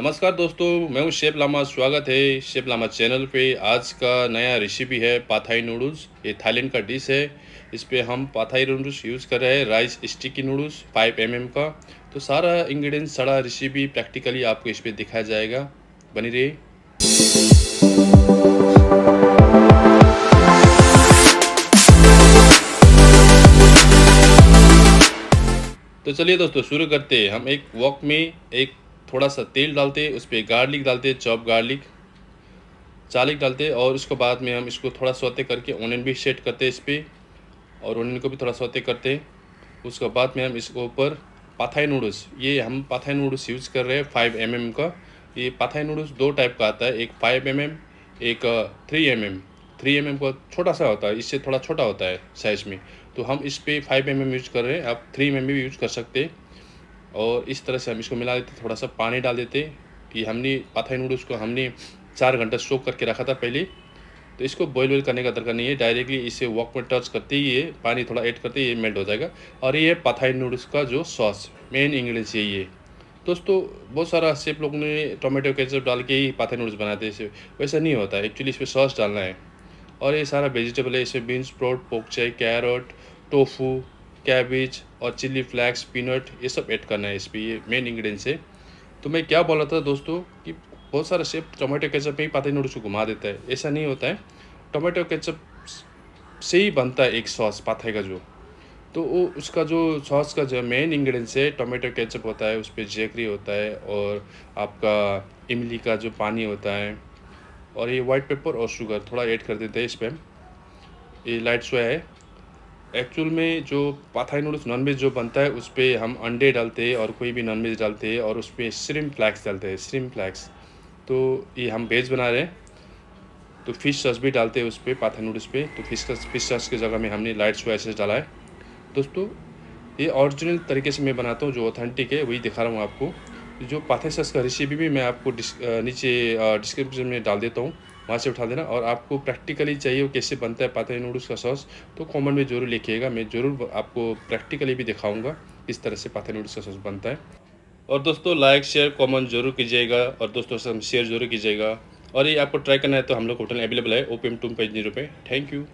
नमस्कार दोस्तों मैं हूं शेप लामा स्वागत है शेप लामा चैनल पे आज का नया रेसिपी है पाथाई नूडल्स ये थाईलैंड का डिश है इस पर हम पाथाई नूडल्स यूज़ कर रहे हैं rice sticky noodles 5 M mm का तो सारा इंग्रेडिएंट सारा रेसिपी प्रैक्टिकली आपको इस पर दिखाया जाएगा बनी रही तो चलिए दोस्तों शुरू करते हैं हम एक वॉक में एक थोड़ा सा तेल डालते उस पर गार्लिक डालते चॉप गार्लिक चालिक डालते और उसके बाद में हम इसको थोड़ा सोते करके ओनियन भी सेट करते इस पर और ओनियन को भी थोड़ा सोते करते उसके बाद में हम इसके ऊपर पाथाई नूडल्स ये हम पाथाई नूडल्स यूज़ कर रहे हैं फाइव एम mm का ये पाथाई नूडल्स दो टाइप का आता है एक फाइव एम mm, एक three M M three M M का छोटा सा होता है इससे थोड़ा छोटा होता है साइज़ में तो हम इस पर फाइव एम एम यूज़ कर रहे हैं आप थ्री एम एम भी यूज़ कर सकते हैं और इस तरह से हम इसको मिला देते थोड़ा सा पानी डाल देते कि हमने पाथा नूडल्स को हमने चार घंटा सोख करके रखा था पहले तो इसको बॉयल वॉयल करने का दरकार नहीं है डायरेक्टली इसे वॉक में टच करते ही ये पानी थोड़ा ऐड करते ही ये मेल्ट हो जाएगा और ये पाथाई नूडल्स का जो सॉस मेन इंग्रेडिएंट्स यही है दोस्तों बहुत सारा सेफ लोगों ने टोमेटो केचप डाल के ही पाथाई नूडल्स बनाते हैं इसे वैसा नहीं होता एक्चुअली इसमें सॉस डालना है और ये सारा वेजिटेबल है इसे beans sprout bok choy carrot tofu cabbage और चिली फ्लैक्स पीनट ये सब ऐड करना है इस पर ये मेन इंग्रेडिएंट्स है तो मैं क्या बोला था दोस्तों कि बहुत सारा शेप टोमेटो केचप में ही पाते नूडल्स को घुमा देता है ऐसा नहीं होता है टोमेटो केचप से ही बनता है एक सॉस पाथे का जो तो वो उसका जो सॉस का जो मेन इंग्रेडिएंट्स है टोमेटो केचप होता है उस पर जेकरी होता है और आपका इमली का जो पानी होता है और ये वाइट पेपर और शुगर थोड़ा ऐड कर देते हैं इस पर ये लाइट सोया है एक्चुअल में जो पाथाई नूडल्स नॉनवेज जो बनता है उस पर हम अंडे डालते हैं और कोई भी नॉनवेज डालते हैं और उस पर श्रिम फ्लैक्स डालते हैं श्रिम फ्लैक्स तो ये हम वेज बना रहे हैं तो फिश सॉस भी डालते हैं उस पर पाथाई नूडल्स पे तो फिश सॉस फिश सॉस की जगह में हमने लाइट सोया सस डाला है दोस्तों ये ऑरिजिनल तरीके से मैं बनाता हूँ जो ऑथेंटिक है वही दिखा रहा हूँ आपको जो पाथे सॉस का रेसिपी भी मैं आपको नीचे डिस्क्रिप्शन में डाल देता हूँ वहाँ से उठा देना और आपको प्रैक्टिकली चाहिए वो कैसे बनता है पाता नूडल्स का सॉस तो कॉमेंट में ज़रूर लिखिएगा मैं ज़रूर आपको प्रैक्टिकली भी दिखाऊँगा किस तरह से पाता नूडल्स का सॉस बनता है और दोस्तों लाइक शेयर कॉमेंट जरूर कीजिएगा और दोस्तों से शेयर जरूर कीजिएगा और ये आपको ट्राई करना है तो हम लोग होटल अवेलेबल है ओपीएम टूम टू पेज पे थैंक यू